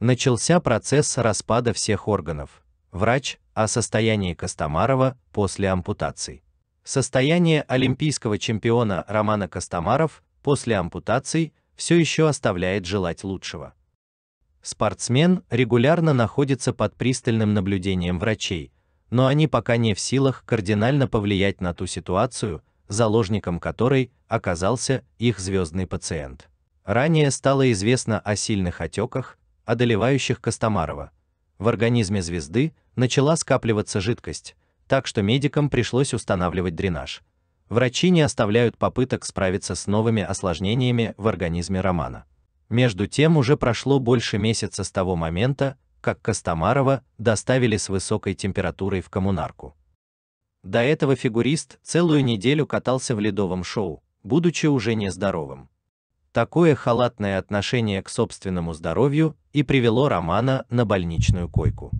Начался процесс распада всех органов. Врач о состоянии Костомарова после ампутаций. Состояние олимпийского чемпиона Романа Костомаров после ампутаций все еще оставляет желать лучшего. Спортсмен регулярно находится под пристальным наблюдением врачей, но они пока не в силах кардинально повлиять на ту ситуацию, заложником которой оказался их звездный пациент. Ранее стало известно о сильных отеках, одолевающих Костомарова. В организме звезды начала скапливаться жидкость, так что медикам пришлось устанавливать дренаж. Врачи не оставляют попыток справиться с новыми осложнениями в организме Романа. Между тем уже прошло больше месяца с того момента, как Костомарова доставили с высокой температурой в коммунарку. До этого фигурист целую неделю катался в ледовом шоу, будучи уже нездоровым. Такое халатное отношение к собственному здоровью и привело Романа на больничную койку.